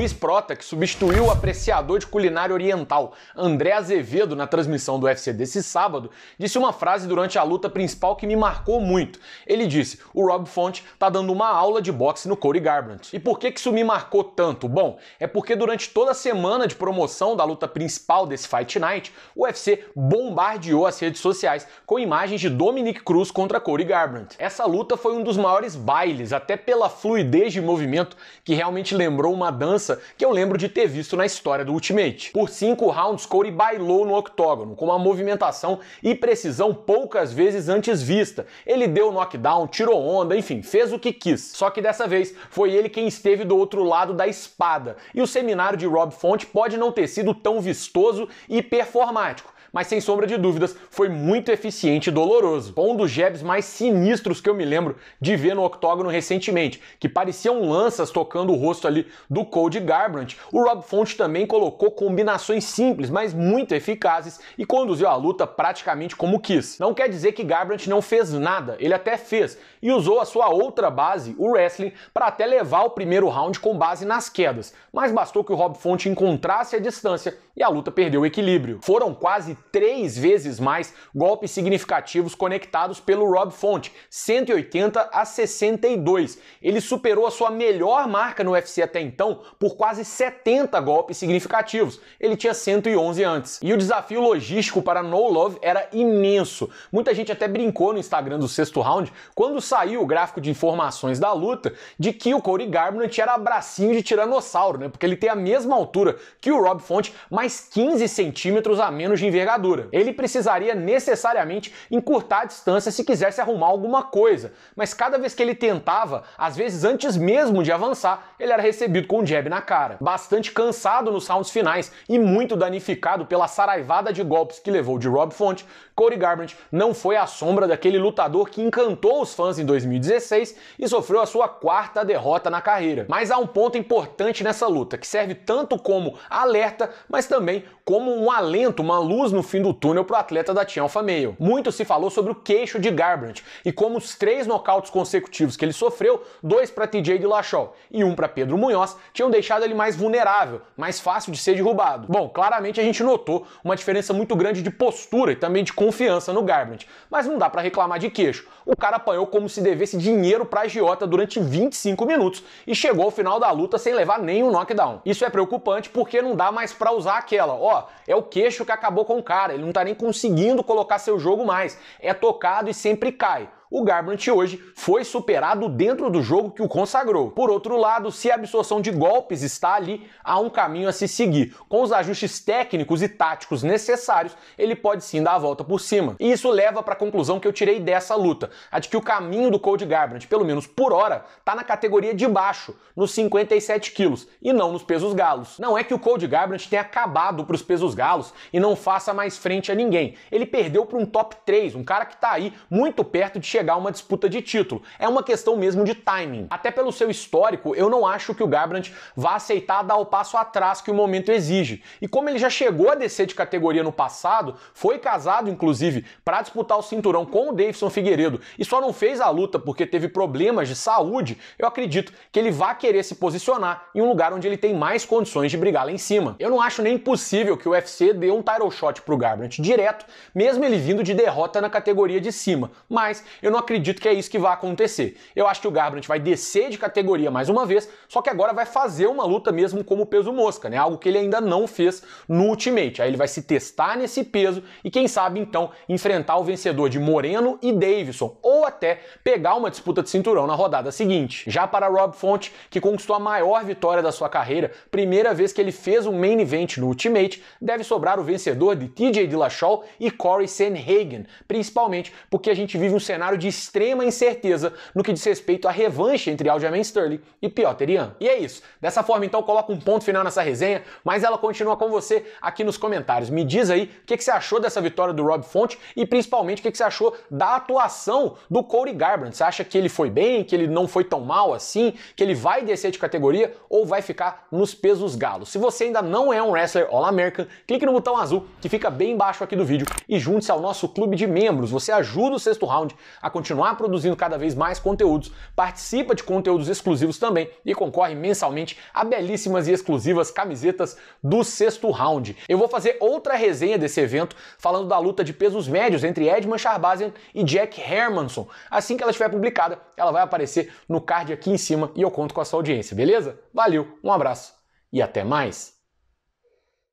Luiz Prota, que substituiu o apreciador de culinária oriental André Azevedo na transmissão do UFC desse sábado, disse uma frase durante a luta principal que me marcou muito. Ele disse: "O Rob Font tá dando uma aula de boxe no Cody Garbrandt". E por que isso me marcou tanto? Bom, é porque durante toda a semana de promoção da luta principal desse Fight Night, o UFC bombardeou as redes sociais com imagens de Dominic Cruz contra Cody Garbrandt. Essa luta foi um dos maiores bailes, até pela fluidez de movimento que realmente lembrou uma dança cabeça que eu lembro de ter visto na história do Ultimate. Por cinco rounds, Corey bailou no octógono, com uma movimentação e precisão poucas vezes antes vista. Ele deu knockdown, tirou onda, enfim, fez o que quis. Só que dessa vez foi ele quem esteve do outro lado da espada. E o seminário de Rob Font pode não ter sido tão vistoso e performático, mas sem sombra de dúvidas foi muito eficiente e doloroso. um dos jabs mais sinistros que eu me lembro de ver no octógono recentemente, que pareciam lanças tocando o rosto ali do Cody Garbrandt. O Rob Font também colocou combinações simples, mas muito eficazes e conduziu a luta praticamente como quis. Não quer dizer que Garbrandt não fez nada, ele até fez e usou a sua outra base, o wrestling, para até levar o primeiro round com base nas quedas, mas bastou que o Rob Font encontrasse a distância e a luta perdeu o equilíbrio. Foram quase três vezes mais golpes significativos conectados pelo Rob Font, 180 a 62. Ele superou a sua melhor marca no UFC até então por quase 70 golpes significativos. Ele tinha 111 antes. E o desafio logístico para No Love era imenso. Muita gente até brincou no Instagram do sexto round quando saiu o gráfico de informações da luta de que o Cody Garbrandt era bracinho de tiranossauro, né? Porque ele tem a mesma altura que o Rob Font, mais 15 centímetros a menos de envergadura envergadura. Ele precisaria necessariamente encurtar a distância se quisesse arrumar alguma coisa, mas cada vez que ele tentava, às vezes antes mesmo de avançar, ele era recebido com um jab na cara. Bastante cansado nos rounds finais e muito danificado pela saraivada de golpes que levou de Rob Font, Cody Garbrandt não foi à sombra daquele lutador que encantou os fãs em 2016 e sofreu a sua quarta derrota na carreira. Mas há um ponto importante nessa luta, que serve tanto como alerta, mas também como um alento, uma luz no no fim do túnel para o atleta da Team AlphaMale. Muito se falou sobre o queixo de Garbrandt e como os três nocautes consecutivos que ele sofreu, dois para TJ Dillashaw e um para Pedro Munhoz, tinham deixado ele mais vulnerável, mais fácil de ser derrubado. Bom, claramente a gente notou uma diferença muito grande de postura e também de confiança no Garbrandt, mas não dá para reclamar de queixo. O cara apanhou como se devesse dinheiro para a giota durante 25 minutos e chegou ao final da luta sem levar nenhum knockdown. Isso é preocupante porque não dá mais para usar aquela, ó, é o queixo que acabou com o cara, ele não tá nem conseguindo colocar seu jogo mais. É tocado e sempre cai o Garbrandt hoje foi superado dentro do jogo que o consagrou. Por outro lado, se a absorção de golpes está ali, há um caminho a se seguir. Com os ajustes técnicos e táticos necessários, ele pode sim dar a volta por cima. E isso leva para a conclusão que eu tirei dessa luta, a de que o caminho do Cold Garbrandt, pelo menos por hora, está na categoria de baixo, nos 57 quilos, e não nos pesos galos. Não é que o Cold Garbrandt tenha acabado para os pesos galos e não faça mais frente a ninguém. Ele perdeu para um top 3, um cara que está aí muito perto de chegar chegar a uma disputa de título. É uma questão mesmo de timing. Até pelo seu histórico, eu não acho que o Garbrandt vá aceitar dar o passo atrás que o momento exige. E como ele já chegou a descer de categoria no passado, foi casado inclusive para disputar o cinturão com o Davidson Figueiredo e só não fez a luta porque teve problemas de saúde, eu acredito que ele vá querer se posicionar em um lugar onde ele tem mais condições de brigar lá em cima. Eu não acho nem possível que o UFC dê um title shot pro Garbrandt direto, mesmo ele vindo de derrota na categoria de cima, mas eu eu não acredito que é isso que vai acontecer. Eu acho que o Garbrandt vai descer de categoria mais uma vez, só que agora vai fazer uma luta mesmo como peso mosca, né? Algo que ele ainda não fez no Ultimate. Aí ele vai se testar nesse peso e quem sabe então enfrentar o vencedor de Moreno e Davidson ou até pegar uma disputa de cinturão na rodada seguinte. Já para Rob Font, que conquistou a maior vitória da sua carreira, primeira vez que ele fez um main event no Ultimate, deve sobrar o vencedor de TJ Dillashaw e Corey Sanhagen, principalmente porque a gente vive um cenário de extrema incerteza no que diz respeito à revanche entre Aljamain Sterling e Piotr Ian. E é isso. Dessa forma, então, coloca um ponto final nessa resenha, mas ela continua com você aqui nos comentários. Me diz aí o que, que você achou dessa vitória do Rob Fonte e principalmente o que, que você achou da atuação do Cody Garbrandt. Você acha que ele foi bem, que ele não foi tão mal assim, que ele vai descer de categoria ou vai ficar nos pesos galos? Se você ainda não é um wrestler All-American, clique no botão azul que fica bem embaixo aqui do vídeo e junte-se ao nosso clube de membros. Você ajuda o sexto round a a continuar produzindo cada vez mais conteúdos, participa de conteúdos exclusivos também e concorre mensalmente a belíssimas e exclusivas camisetas do sexto round. Eu vou fazer outra resenha desse evento falando da luta de pesos médios entre Edman Charbazian e Jack Hermanson. Assim que ela estiver publicada, ela vai aparecer no card aqui em cima e eu conto com a sua audiência, beleza? Valeu, um abraço e até mais!